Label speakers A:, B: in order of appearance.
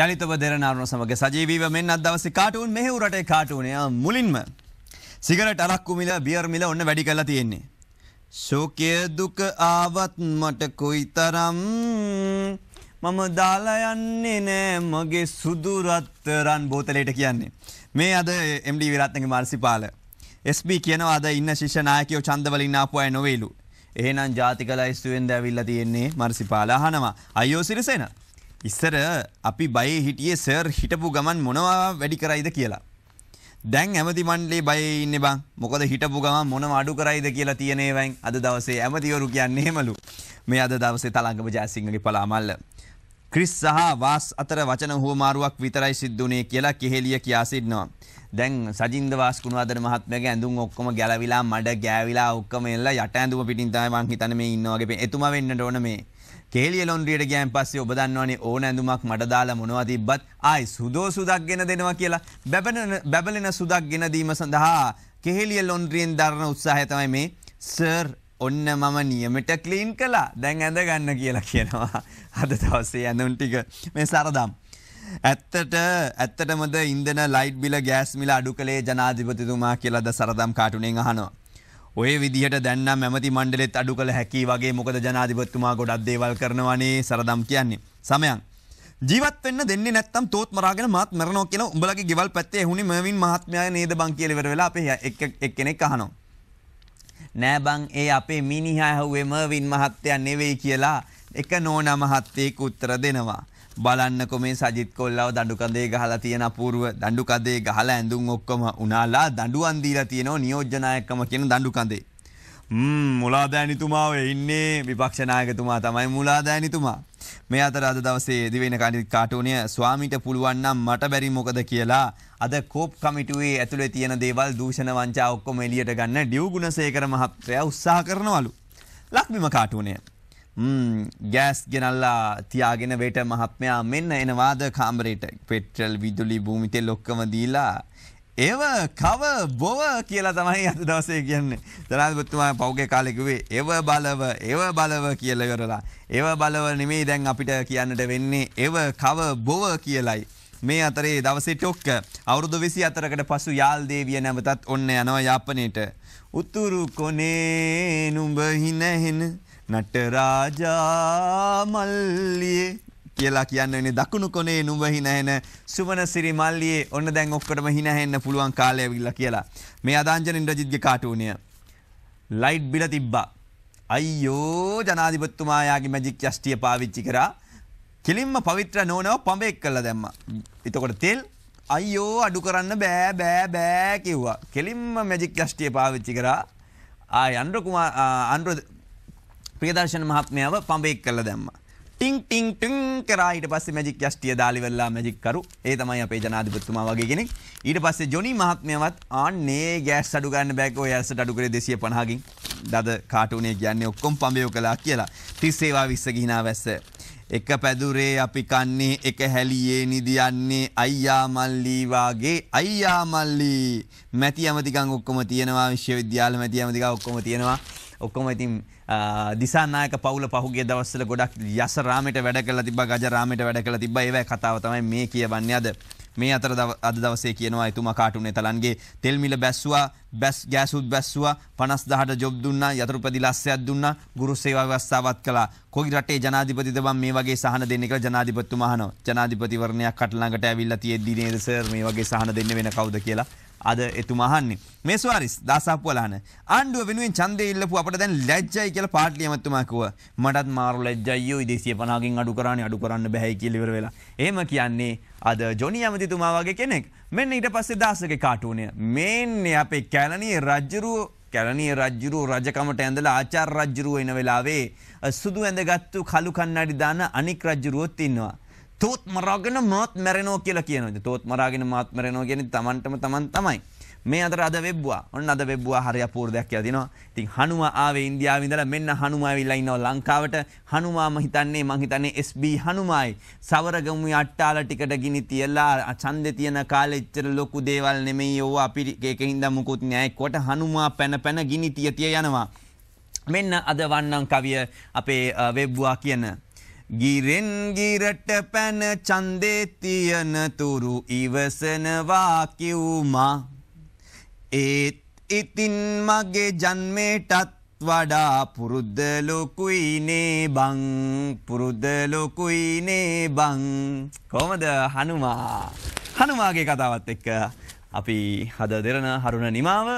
A: යනිතව දෙරනාරුණු සමග සජීවීව මෙන්න අදවස කාටුන් මෙහෙවරට කාටුනය මුලින්ම සිගරට අරක්කුමිල බියර්මිල ඔන්න වැඩි කලා තියෙන්නේ. ශෝකය දුක ආවත් මට කොයි තරම් මම දාලායන්නේ නෑ මගේ සුදුරත්තරන් බෝතලයට කියන්නේ. මේ අද එම්ඩි විරත්නගේ මර්සිපාල. SB කියනවාද ඉන්න ශිෂනායකයෝ චන්දවලින් ආපුය නොවේලු. එහෙනම් ජාතිකලා ස්තුවෙන් දැවිල්ල තියෙන්නේ මර්සිපාල හනවා අයෝ සිරිසේනා. ඉස්සර අපි බයේ හිටියේ සර් හිටපු ගමන් මොනවා වැඩි කරයිද කියලා. දැන් ඇමති මණ්ඩලේ බයේ ඉන්න බං. මොකද හිටපු ගමන් මොනව අඩු කරයිද කියලා තියෙන ඒවෙන් අද දවසේ ඇමතිවරු කියන්නේ එහෙමලු. මේ අද දවසේ තලංගම ජයසිංහගේ පලාමල්ල. ක්‍රිස් සහ වාස් අතර වචන හුවමාරුවක් විතරයි සිද්ධුනේ කියලා කෙහෙලිය කියා සිටනවා. දැන් සජින්ද වාස් කුණවදන මහත්මයාගේ ඇඳුම් ඔක්කොම ගැලවිලා මඩ ගෑවිලා ඔක්කොම එල්ල යට ඇඳුම පිටින් තමයි මං හිතන්නේ මේ ඉන්නවා වගේ. එතුමා වෙන්නට ඕන මේ. කේලිය ලොන්ඩ්‍රියට ගෑන් පස්සේ ඔබ දන්නවනේ ඕන ඇඳුමක් මට දාලා මොනවා තිබ්බත් ආයි සුදෝ සුදක් ගෙන දෙනවා කියලා බැබලෙන බැබලෙන සුදක් ගෙන දීම සඳහා කේලිය ලොන්ඩ්‍රියෙන් දරන උත්සාහය තමයි මේ සර් ඔන්න මම නියමට ක්ලීන් කළා දැන් ඇඳ ගන්න කියලා කියනවා අද දවසේ ඇඳුම් ටික මේ සරදම් ඇත්තට ඇත්තටමද ඉන්දන ලයිට් බිල ගෑස් මිල අඩු කළේ ජනාධිපතිතුමා කියලාද සරදම් කාටුනෙන් අහනවා ඔය විදිහට දැන්නම් ඇමති මණ්ඩලෙත් අඩු කළ හැකි වගේ මොකද ජනාධිපත්තුමා ගොඩක් දේවල් කරනවනේ සරදම් කියන්නේ සමයන් ජීවත් වෙන්න දෙන්නේ නැත්තම් තෝත් මරාගෙන මාත් මරනවා කියලා උඹලගේ ගෙවල් පැත්තේ හුණි මර්වින් මහත්මයා නේද බං කියලා ඉවර වෙලා අපේ එක්කෙනෙක් අහනවා නෑ බං ඒ අපේ මිනිහා ඇහුවේ මර්වින් මහත්තයා නෙවෙයි කියලා එක නෝනා මහත්තයෙක් උත්තර දෙනවා බලන්නකො මේ සජිත් කොල්ලව දඩුකදේ ගහලා තියෙන අපූරුව දඩුකදේ ගහලා ඇඳුම් ඔක්කොම උනාලා දඩුවන්දීලා තියෙනෝ නියෝජ්ජනායකම කියන දඩුකදේ. මුලාදෑනිතුමාව ඉන්නේ විපක්ෂනායකතුමා තමයි මුලාදෑනිතුමා. මේ අතර අද දවසේ දිවෙන කණි කාටුනය ස්වාමිට පුළුවන්නම් මට බැරි මොකද කියලා අද කෝප් කමිටුවේ ඇතුළේ තියෙන දේවල් දූෂණ වංචා ඔක්කොම එලියට ගන්න ඩියවගුණ සේකර මහත්‍රය උත්සා කරනවලු. ලක්විම කාටුනය. ගෑස් ගෙනල්ලා තියාගෙන වෙට මහත්මයා මෙන්න එනවාද කාම්රේට පෙට්‍රල් විදුලි භූමිතෙල් ලොක්කම දීලා ඒව කව බොව කියලා තමයි අද දවසේ කියන්නේ ජනාධිපතිතුමා පෞගේ කාලේ කිව්වේ ඒව බලව ඒව බලව කියලා කරලා ඒව බලව නෙමෙයි දැන් අපිට කියන්නට වෙන්නේ ඒව කව බොව කියලයි මේ අතරේ දවසේ ටොක්ක අවුරුදු 24කට පසු යාල් දේවිය නැවතත් ඔන්න යනවා යාපනයේට උතුරු කොනේ නුඹ හිනහෙන නටරාජාමල්ලියේ කියලා කියන්නේ දකුණු කොනේ නුඹ හිනහෙන සුමන සිරි මල්ලියේ ඔන්න දැන් ඔක්කොටම හිනහෙන්න පුළුවන් කාලය විල්ලා කියලා. මේ අදාංජන ඉන්ද්‍රජිත්ගේ කාටුනය. ලයිට් බිල තිබ්බා. අයියෝ ජනාධිපත්තුමායාගේ මැජික් යෂ්ටිය පාවිච්චි කරා. කෙලින්ම පවිත්‍ර නෝනව පඹෙක් කළ දැම්ම. එතකොට තෙල් අයියෝ අඩු කරන්න බෑ බෑ බෑ කිව්වා. කෙලින්ම මැජික් යෂ්ටිය පාවිච්චි කරා. ආ අන්ඩ්‍රකුමා අන්ඩ්‍රෝ ප්‍රියදර්ශන මහත්මයාව පඹෙක් කරලා දැම්මා. ටින් ටින් ටින් කරා ඊට පස්සේ මැජික් යෂ්ටිය දාලිවලා මැජික් කරු. ඒ තමයි අපේ ජනාධිපතිතුමා වගේ කෙනෙක්. ඊට පස්සේ ජොනි මහත්මයාවත් ආන්නේ ගෑස් අඩු ගන්න බෑ ඔය ඇස්සට අඩු කරේ 250කින්. දද කාටුනේ කියන්නේ ඔක්කොම පඹයෝ කළා කියලා. 30 සේවා 20 ගිනා වැස්ස. එක පැදුරේ අපි කන්නේ එක හැලියේ නිදියන්නේ අයියා මල්ලී වාගේ අයියා මල්ලී මැති ඇමතිකන් ඔක්කොම තියෙනවා විශ්වවිද්‍යාල මැති ඇමතිකන් ඔක්කොම තියෙනවා ඔක්කොම ඉතින් දිසානායක පවුල පහුගේ දවස්සල ගොඩක් යසරාමට වැඩ කළ තිබ ගජරාමට වැඩ කළ තිබ ඒව කතාව තමයි මේ කියවන්නේ අද මේ අතර අද දවසේ කියනවා එතුමා කාටුනේ තලන්ගේ තෙල්මිල බැස්වා බැස් ගෑසුත් බැස්සවා පනස් දහට ජොබ් දුන්න යතුරුපදි ලස්සයක් දුන්න ගුරු සේවා ව්‍යවස්ථාවත් කළා කොයි රටේ ජනාධිපතිද මම මේ වගේ සහන දෙන්නේ කියලා ජනාධිපතිතුමා අහනවා ජනාධිපතිවරණයක් කට ළඟට ඇවිල්ලා තියෙද්දි නේද සර් මේ වගේ සහන දෙන්න වෙන කවුද කියලා අද එතුමා අහන්නේ මේ ස්වාරිස් දාසප්පුවලහන ආණ්ඩුව වෙනුවෙන් ඡන්දය ඉල්ලපු අපට දැන් ලැජ්ජයි කියලා පාර්ලිය ඇමතුමා කිව්වා මටත් මාරු ලැජ්ජයි ඔය 250කින් අඩු කරානේ අඩු කරන්න බෑයි කියලා ඉවර වෙලා එහෙම කියන්නේ අද ජොනි ඇමතිතුමා වගේ කෙනෙක් මෙන්න ඊට පස්සේ දාසගේ කාටුනය මෙන්න අපේ කැලනී රජ්ජරුව කැලනී රජ්ජුරු රජකමට ඇඳලා ආචාර් රජ්ජුරුව එන වෙලාවේ සුදු ඇඳගත්තු කළු කන්නඩි දාන අනික් රජ්ජුරුවොත් ඉන්නවා. තෝත් මරාගෙන මාත් මැරෙනෝ කියලා කියනවා. තෝත් මරාගෙන මාත් මැරෙනෝ කියන්නේ Tamanටම Taman තමයි. මේ අතර අද වෙබ්බුවා. ඔන්න අද වෙබ්බුවා හරි අපූර්වයක් කියලා දිනවා. ඉතින් හනුමා ආවේ ඉන්දියාවේ ඉඳලා මෙන්න හනුමා ඇවිල්ලා ඉන්නවා ලංකාවට. හනුමා මම හිතන්නේ මම හිතන්නේ SB හනුමායි. සවරගමු අට්ටාල ටිකට ගිනි තියලා ඡන්දේ තියන කාලේ ඉච්චර ලොකු දේවල් නෙමෙයි ඕවා අපි ඒකෙන් මුකුත් නෑ. කොට හනුමා පැන පැන ගිනි තිය තිය යනවා. මෙන්න අද වන්නම් කවිය අපේ වෙබ්බුවා කියන ගිරෙන් ගිරට පැන ඡන්දේ තියන තුරු ඉවසනවා කිව්මා ඒත් ඉතින් මගේ ජන්මේටත් වඩා පුරුද්ද ලොකුයිනේ බං පුරුද්ද ලොකුයිනේ බං කොහමද හනුමා හනුමාගේ කතාවත් එක්ක අපි හද දෙරන හරුණ නිමාව